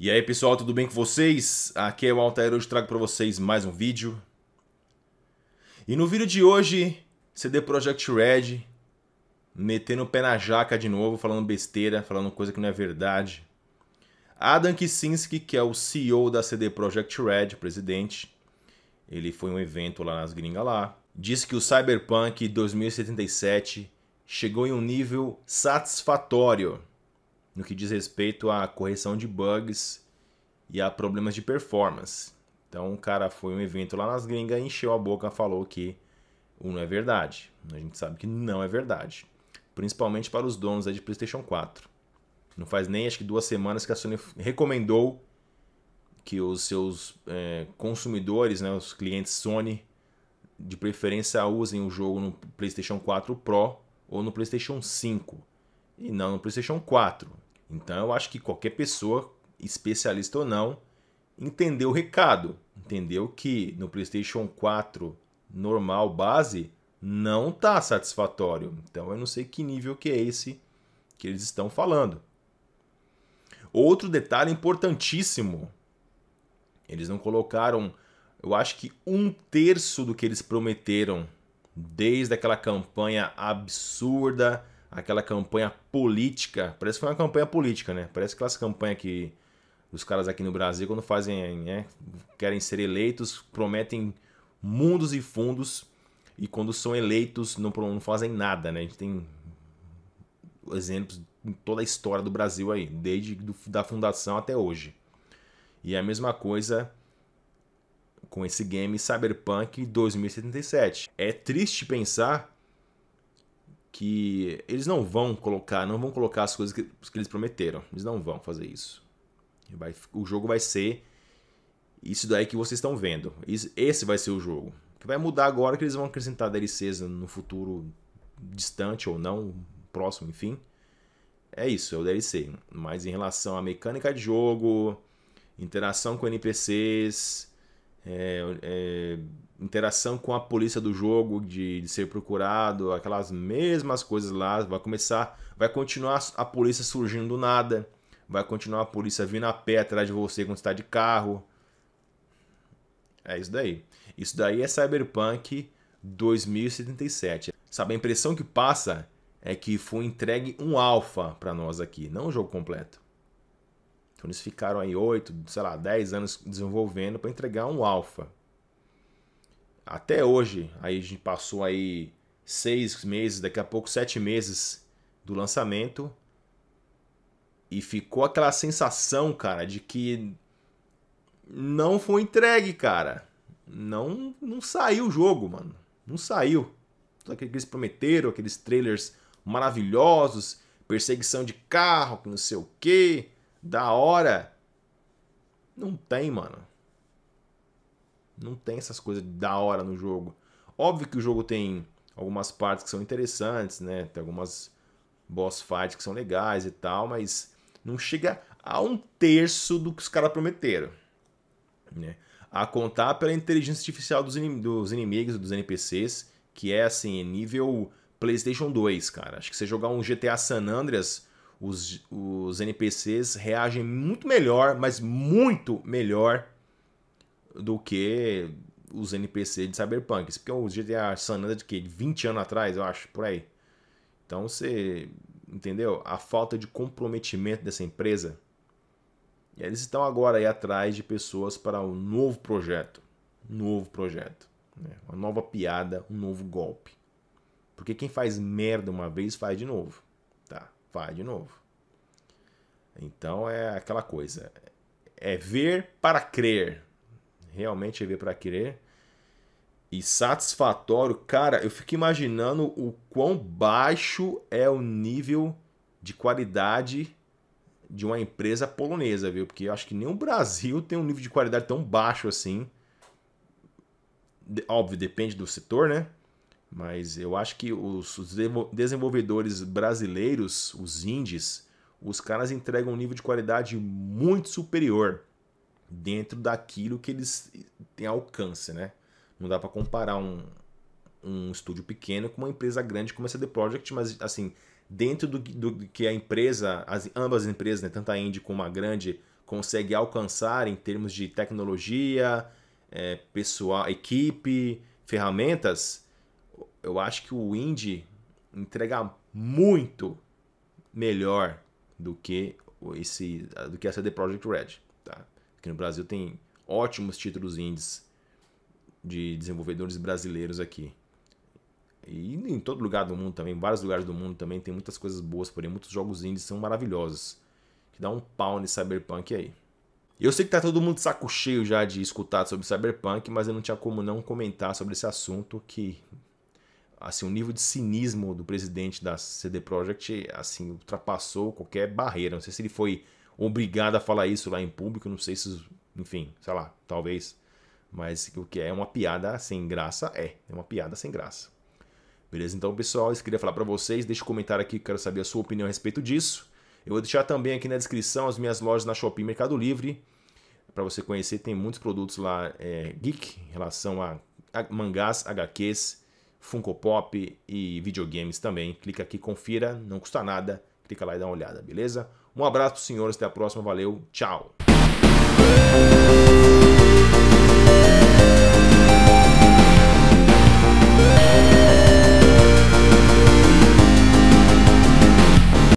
E aí pessoal, tudo bem com vocês? Aqui é o Altair, hoje trago para vocês mais um vídeo. E no vídeo de hoje, CD Projekt Red metendo o pé na jaca de novo, falando besteira, falando coisa que não é verdade. Adam Kicinski, que é o CEO da CD Projekt Red, presidente, ele foi um evento lá nas gringas lá, disse que o Cyberpunk 2077 chegou em um nível satisfatório no que diz respeito à correção de bugs e a problemas de performance. Então, o cara foi um evento lá nas gringas, encheu a boca, falou que não é verdade. A gente sabe que não é verdade. Principalmente para os donos aí de PlayStation 4. Não faz nem acho que duas semanas que a Sony recomendou que os seus é, consumidores, né, os clientes Sony, de preferência usem o jogo no PlayStation 4 Pro ou no PlayStation 5 e não no PlayStation 4. Então eu acho que qualquer pessoa, especialista ou não, entendeu o recado. Entendeu que no PlayStation 4 normal base não está satisfatório. Então eu não sei que nível que é esse que eles estão falando. Outro detalhe importantíssimo. Eles não colocaram, eu acho que um terço do que eles prometeram desde aquela campanha absurda aquela campanha política. Parece que foi uma campanha política, né? Parece aquelas campanhas que os caras aqui no Brasil, quando fazem, né, querem ser eleitos, prometem mundos e fundos, e quando são eleitos não, não fazem nada, né? A gente tem exemplos em toda a história do Brasil aí, desde da fundação até hoje. E é a mesma coisa com esse game Cyberpunk 2077. É triste pensar que eles não vão colocar, não vão colocar as coisas que, que eles prometeram. Eles não vão fazer isso. Vai, o jogo vai ser isso daí que vocês estão vendo. esse vai ser o jogo. Que vai mudar agora que eles vão acrescentar DLCs no futuro distante ou não, próximo, enfim. É isso, é o DLC. Mas em relação à mecânica de jogo, interação com NPCs, é, é, interação com a polícia do jogo, de, de, ser procurado, aquelas mesmas coisas lá. Vai começar, vai continuar a polícia surgindo do nada, vai continuar a polícia vindo a pé atrás de você quando está de carro. É isso daí. Isso daí é Cyberpunk 2077. Sabe, a impressão que passa é que foi entregue um alfa para nós aqui, não um jogo completo. Então eles ficaram aí 8, sei lá, 10 anos desenvolvendo para entregar um alfa. Até hoje, aí a gente passou aí 6 meses, daqui a pouco 7 meses do lançamento. E ficou aquela sensação, cara, de que não foi entregue, cara. Não, não saiu o jogo, mano. Não saiu. Tudo aquilo que eles prometeram, aqueles trailers maravilhosos, perseguição de carro, que não sei o quê da hora. Não tem, mano. Não tem essas coisas da hora no jogo. Óbvio que o jogo tem algumas partes que são interessantes, né? Tem algumas boss fights que são legais e tal, mas não chega a um terço do que os caras prometeram, né? A contar pela inteligência artificial dos, inim dos inimigos, dos NPCs, que é assim, nível PlayStation 2, cara. Acho que você jogar um GTA San Andreas os, os NPCs reagem muito melhor, mas muito melhor do que os NPCs de Cyberpunk. porque o GTA San Andreas é de que 20 anos atrás, eu acho, por aí. Então você entendeu? A falta de comprometimento dessa empresa. E eles estão agora aí atrás de pessoas para um novo projeto. Um novo projeto. Né? Uma nova piada, um novo golpe. Porque quem faz merda uma vez faz de novo. Tá? vai de novo. Então é aquela coisa. É ver para crer. Realmente é ver para crer. E satisfatório, cara, eu fico imaginando o quão baixo é o nível de qualidade de uma empresa polonesa, viu? Porque eu acho que nem o Brasil tem um nível de qualidade tão baixo assim. Óbvio, depende do setor, né? Mas eu acho que os, desenvolvedores brasileiros, os indies, os caras entregam um nível de qualidade muito superior dentro daquilo que eles têm alcance, né? Não dá para comparar um, um estúdio pequeno com uma empresa grande como a CD Projekt, mas assim, dentro do, do que a empresa, as, ambas as empresas, né, tanto a Indie como a grande, consegue alcançar em termos de tecnologia, é, pessoal, equipe, ferramentas, eu acho que o indie entrega muito melhor do que esse do que a CD Projekt Red, tá? Aqui no Brasil tem ótimos títulos indies de desenvolvedores brasileiros aqui. E em todo lugar do mundo também, vários lugares do mundo também tem muitas coisas boas, porém muitos jogos indies são maravilhosos. Que dá um pau nesse Cyberpunk aí. Eu sei que tá todo mundo de saco cheio já de escutar sobre Cyberpunk, mas eu não tinha como não comentar sobre esse assunto que assim, o nível de cinismo do presidente da CD Projekt assim, ultrapassou qualquer barreira. Não sei se ele foi obrigado a falar isso lá em público, não sei se, enfim, sei lá, talvez. Mas o que é uma piada sem graça é, é uma piada sem graça. Beleza? Então, pessoal, eu queria falar para vocês, deixa um comentário aqui, quero saber a sua opinião a respeito disso. Eu vou deixar também aqui na descrição as minhas lojas na Shopping Mercado Livre, para você conhecer, tem muitos produtos lá é, geek em relação a, a mangás, HQs, Funko Pop e videogames também. Clica aqui, confira, não custa nada. Clica lá e dá uma olhada, beleza? Um abraço, senhores, até a próxima, valeu, tchau!